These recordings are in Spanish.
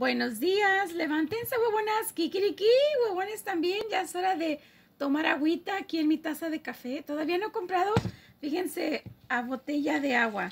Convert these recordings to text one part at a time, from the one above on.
Buenos días, levántense huevonas, kikiriki, huevones también, ya es hora de tomar agüita aquí en mi taza de café. Todavía no he comprado, fíjense, a botella de agua.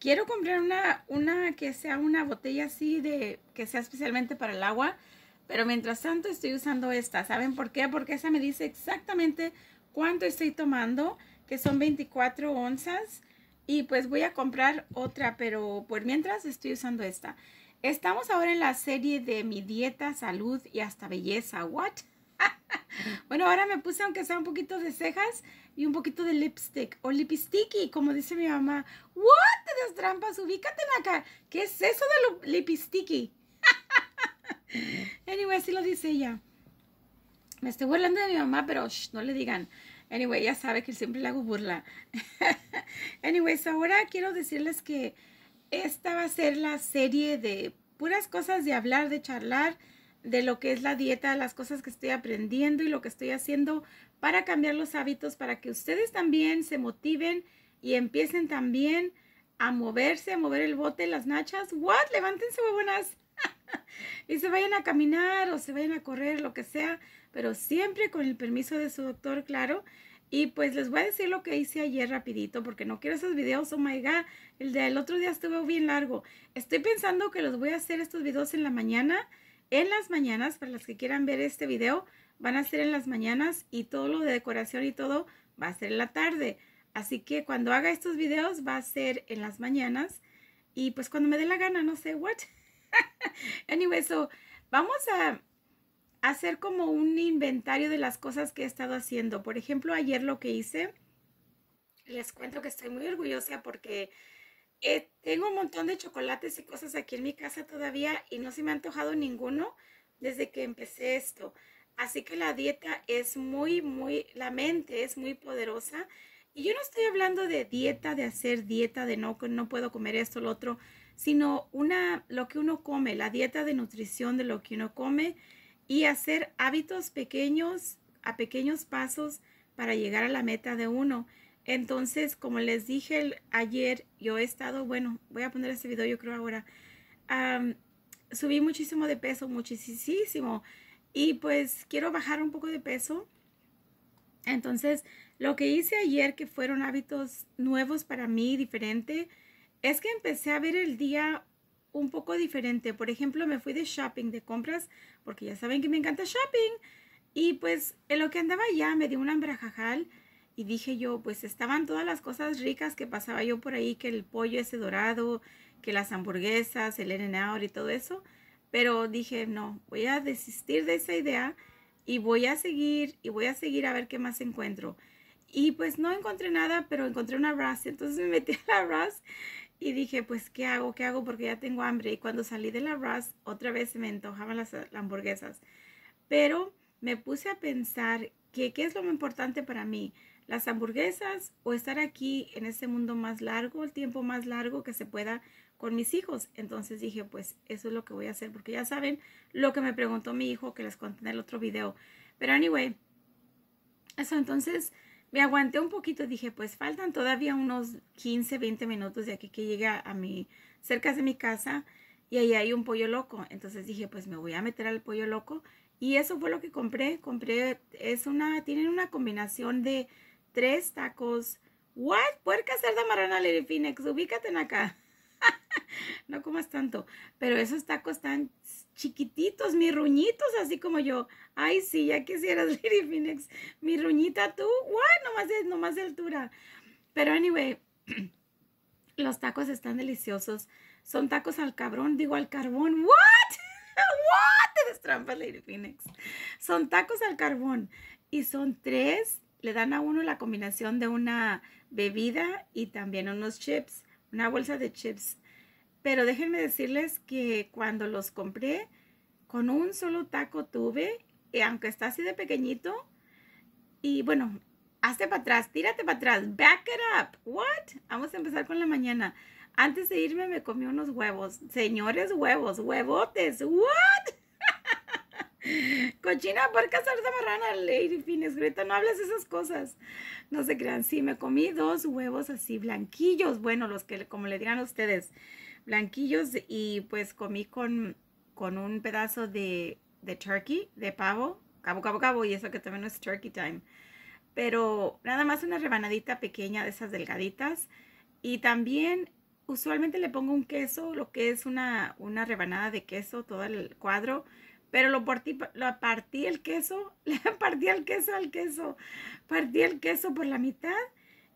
Quiero comprar una, una que sea una botella así de, que sea especialmente para el agua, pero mientras tanto estoy usando esta. ¿Saben por qué? Porque esa me dice exactamente cuánto estoy tomando, que son 24 onzas. Y pues voy a comprar otra, pero por mientras estoy usando esta. Estamos ahora en la serie de mi dieta, salud y hasta belleza. ¿What? bueno, ahora me puse aunque sea un poquito de cejas y un poquito de lipstick o lipisticky, como dice mi mamá. ¿What? Te das trampas, ubícate acá. ¿Qué es eso de lo lipisticky? anyway, así lo dice ella. Me estoy burlando de mi mamá, pero no le digan. Anyway, ya sabe que siempre le hago burla. Anyway, ahora quiero decirles que esta va a ser la serie de puras cosas de hablar, de charlar, de lo que es la dieta, las cosas que estoy aprendiendo y lo que estoy haciendo para cambiar los hábitos, para que ustedes también se motiven y empiecen también a moverse, a mover el bote, las nachas. ¿What? Levántense, huevonas. y se vayan a caminar o se vayan a correr, lo que sea, pero siempre con el permiso de su doctor, claro. Y pues les voy a decir lo que hice ayer rapidito porque no quiero esos videos, oh my god, el del otro día estuvo bien largo. Estoy pensando que los voy a hacer estos videos en la mañana, en las mañanas, para las que quieran ver este video, van a ser en las mañanas y todo lo de decoración y todo va a ser en la tarde. Así que cuando haga estos videos va a ser en las mañanas y pues cuando me dé la gana, no sé, what. anyway, so vamos a, hacer como un inventario de las cosas que he estado haciendo. Por ejemplo, ayer lo que hice, les cuento que estoy muy orgullosa porque eh, tengo un montón de chocolates y cosas aquí en mi casa todavía y no se me ha antojado ninguno desde que empecé esto. Así que la dieta es muy, muy, la mente es muy poderosa. Y yo no estoy hablando de dieta, de hacer dieta, de no, no puedo comer esto, lo otro, sino una, lo que uno come, la dieta de nutrición de lo que uno come y hacer hábitos pequeños a pequeños pasos para llegar a la meta de uno. Entonces, como les dije ayer, yo he estado, bueno, voy a poner este video yo creo ahora, subí muchísimo de peso, muchísimo, y pues quiero bajar un poco de peso. Entonces, lo que hice ayer, que fueron hábitos nuevos para mí, diferente, es que empecé a ver el día un poco diferente. Por ejemplo, me fui de shopping, de compras, porque ya saben que me encanta shopping. Y pues en lo que andaba ya me dio una hambrajajal y dije yo, pues estaban todas las cosas ricas que pasaba yo por ahí, que el pollo ese dorado, que las hamburguesas, el Erenaur y todo eso. Pero dije, no, voy a desistir de esa idea y voy a seguir y voy a seguir a ver qué más encuentro. Y pues no encontré nada, pero encontré una RAS. Entonces me metí a la RAS y dije, pues, ¿qué hago? ¿Qué hago? Porque ya tengo hambre. Y cuando salí de la RAS, otra vez se me antojaban las, eh, hamburguesas. Pero me puse a pensar que qué es lo más importante para mí, las hamburguesas o estar aquí en este mundo más largo, el tiempo más largo que se pueda con mis hijos. Entonces dije, pues eso es lo que voy a hacer, porque ya saben lo que me preguntó mi hijo, que les conté en el otro video. Pero anyway, eso entonces me aguanté un poquito, dije, pues faltan todavía unos 15, 20 minutos de aquí que llegue a, mi, cerca de mi casa y ahí hay un pollo loco. Entonces dije, pues me voy a meter al pollo loco. Y eso fue lo que compré. Compré, es una, tienen una combinación de tres tacos. ¿What? Puerca cerda marrana, Lady Phoenix, ubícate en acá. no comas tanto. Pero esos tacos están chiquititos, mis ruñitos, así como yo. Ay, sí, ya quisieras, Lady Phoenix. Mi ruñita, tú, no No más de altura. Pero anyway, los tacos están deliciosos. Son tacos al cabrón, digo al carbón. ¿What? ¿What? Te trampa, Lady Phoenix. Son tacos al carbón. Y son tres. Le dan a uno la combinación de una bebida y también unos chips una bolsa de chips. Pero déjenme decirles que cuando los compré, con un solo taco tuve, y eh, aunque está así de pequeñito, y bueno, hazte para atrás, tírate para atrás, back it up. What? Vamos a empezar con la mañana. Antes de irme me comí unos huevos, señores huevos, huevotes. What? Cochina, por casarse marrana, Lady Fines, Greta, no hables esas cosas. No se crean, sí, me comí dos huevos así blanquillos, bueno, los que, como le digan a ustedes, blanquillos y pues comí con, con un pedazo de, de turkey, de pavo, cabo, cabo, cabo, y eso que también es turkey time. Pero nada más una rebanadita pequeña de esas delgaditas. Y también usualmente le pongo un queso, lo que es una, una rebanada de queso, todo el cuadro pero lo partí, lo partí el queso, le partí el queso al queso, partí el queso por la mitad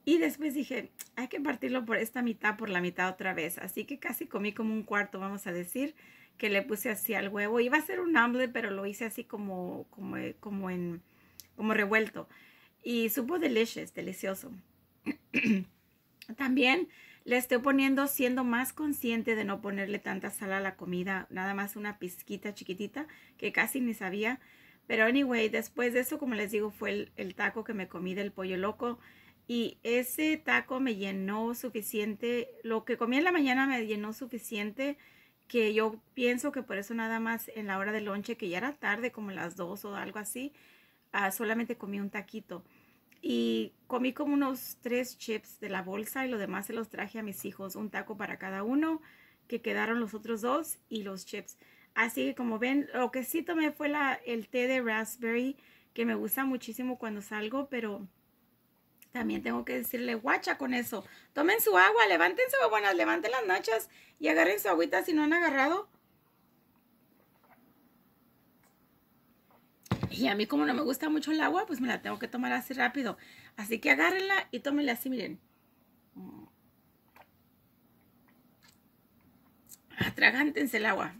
y después dije, hay que partirlo por esta mitad, por la mitad otra vez. Así que casi comí como un cuarto, vamos a decir, que le puse así al huevo. Iba a ser un omelette, pero lo hice así como, como, eh, como, en, como revuelto. Y supo delicious, delicioso. También le estoy poniendo, siendo más consciente de no ponerle tanta sal a la comida, nada más una pizquita chiquitita que casi ni sabía. Pero anyway, después de eso, como les digo, fue el, taco que me comí del pollo loco. Y ese taco me llenó suficiente, lo que comí en la mañana me llenó suficiente que yo pienso que por eso nada más en la hora del lonche, que ya era tarde, como las dos o algo así, ah, solamente comí un taquito. Y comí como unos tres chips de la bolsa y lo demás se los traje a mis hijos, un taco para cada uno, que quedaron los otros dos y los chips. Así que como ven, lo que sí tomé fue la, el té de raspberry, que me gusta muchísimo cuando salgo, pero también tengo que decirle guacha con eso. Tomen su agua, levántense, buenas, levanten las nachas y agarren su agüita si no han agarrado. Y a mí como no me gusta mucho el agua, pues me la tengo que tomar así rápido. Así que agárrenla y tómenla así, miren. Atragántense el agua.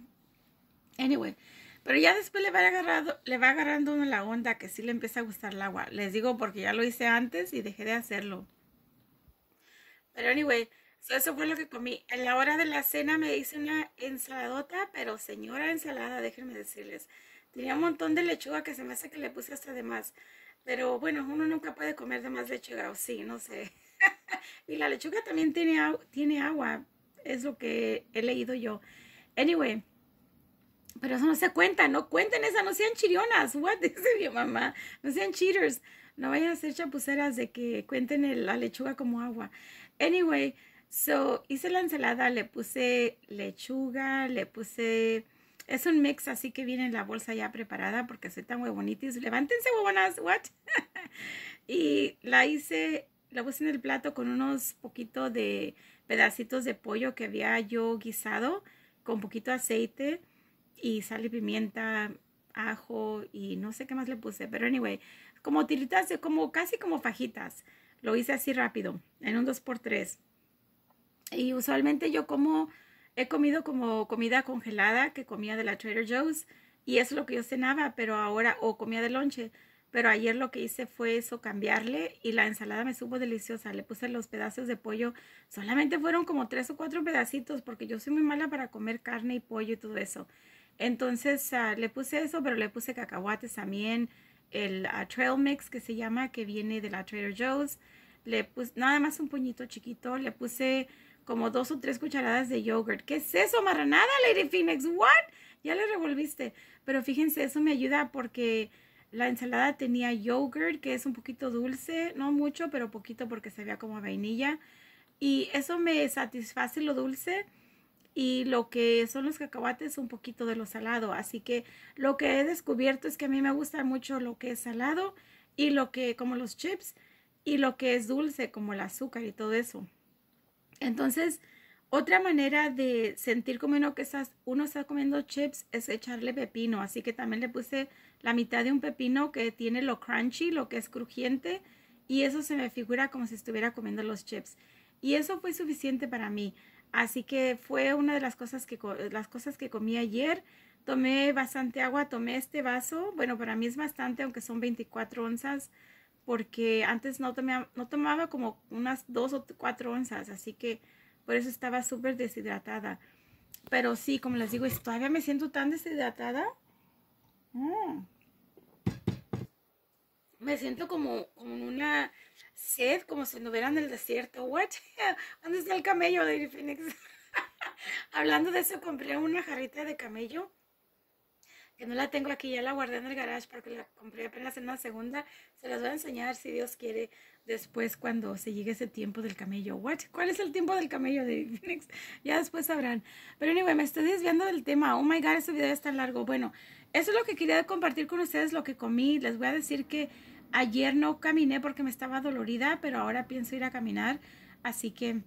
Anyway, pero ya después le va, agarrando, le va agarrando uno la onda que sí le empieza a gustar el agua. Les digo porque ya lo hice antes y dejé de hacerlo. Pero anyway, eso fue lo que comí. En la hora de la cena me hice una ensaladota, pero señora ensalada, déjenme decirles. Tenía un montón de lechuga que se me hace que le puse hasta de más. Pero bueno, uno nunca puede comer de más lechuga, o sí, no sé. y la lechuga también tiene, tiene agua, es lo que he leído yo. Anyway, pero eso no se cuenta, no cuenten esa, no sean chirionas. What dice mi mamá? No sean cheaters. No vayan a ser chapuceras de que cuenten la lechuga como agua. Anyway, so hice la ensalada, le puse lechuga, le puse es un mix, así que viene en la bolsa ya preparada porque soy tan huevonitis. Levántense, huevonas, what? y la hice, la puse en el plato con unos poquitos de pedacitos de pollo que había yo guisado con poquito aceite y sal y pimienta, ajo y no sé qué más le puse. Pero anyway, como tiritas, como casi como fajitas. Lo hice así rápido, en un 2x3. Y usualmente yo como he comido como comida congelada que comía de la Trader Joe's y eso es lo que yo cenaba, pero ahora, o comía de lonche, pero ayer lo que hice fue eso, cambiarle y la ensalada me supo deliciosa. Le puse los pedazos de pollo, solamente fueron como tres o cuatro pedacitos porque yo soy muy mala para comer carne y pollo y todo eso. Entonces ah, le puse eso, pero le puse cacahuates también, el ah, trail mix que se llama, que viene de la Trader Joe's. Le puse nada más un puñito chiquito, le puse como dos o tres cucharadas de yogurt. ¿Qué es eso, marranada, Lady Phoenix? ¿What? Ya le revolviste. Pero fíjense, eso me ayuda porque la ensalada tenía yogurt, que es un poquito dulce, no mucho, pero poquito porque se veía como vainilla. Y eso me satisface lo dulce y lo que son los cacahuates un poquito de lo salado. Así que lo que he descubierto es que a mí me gusta mucho lo que es salado y lo que, como los chips, y lo que es dulce, como el azúcar y todo eso. Entonces, otra manera de sentir como uno que estás, uno está comiendo chips es echarle pepino. Así que también le puse la mitad de un pepino que tiene lo crunchy, lo que es crujiente. Y eso se me figura como si estuviera comiendo los chips. Y eso fue suficiente para mí. Así que fue una de las cosas que, las cosas que comí ayer. Tomé bastante agua, tomé este vaso. Bueno, para mí es bastante, aunque son 24 onzas porque antes no tomaba, no tomaba como unas dos o cuatro onzas, así que por eso estaba súper deshidratada. Pero sí, como les digo, todavía me siento tan deshidratada. Mm. Me siento como, como una sed, como si hubiera en el desierto. What? ¿Dónde está el camello, de Phoenix? Hablando de eso, compré una jarrita de camello no la tengo aquí, ya la guardé en el garage porque la compré apenas en una segunda. Se las voy a enseñar si Dios quiere después cuando se llegue ese tiempo del camello. What? ¿Cuál es el tiempo del camello de Phoenix? Ya después sabrán. Pero anyway, me estoy desviando del tema. Oh my god, este video es tan largo. Bueno, eso es lo que quería compartir con ustedes, lo que comí. Les voy a decir que ayer no caminé porque me estaba dolorida, pero ahora pienso ir a caminar. Así que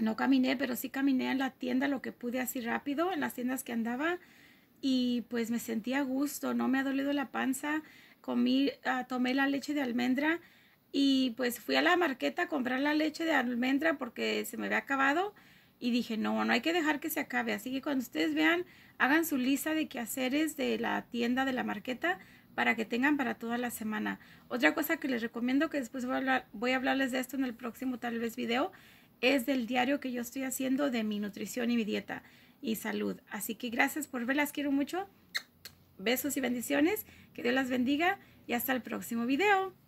no caminé, pero sí caminé en la tienda lo que pude así rápido, en las tiendas que andaba y pues me sentí a gusto, no me ha dolido la panza, comí, ah, tomé la leche de almendra y pues fui a la marqueta a comprar la leche de almendra porque se me había acabado y dije, no, no hay que dejar que se acabe, así que cuando ustedes vean, hagan su lista de quehaceres de la tienda de la marqueta para que tengan para toda la semana. Otra cosa que les recomiendo, que después voy a, voy a hablarles de esto en el próximo tal vez video, es del diario que yo estoy haciendo de mi nutrición y mi dieta salud. Así que gracias por verlas, quiero mucho. Besos y bendiciones, que Dios las bendiga y hasta el próximo video.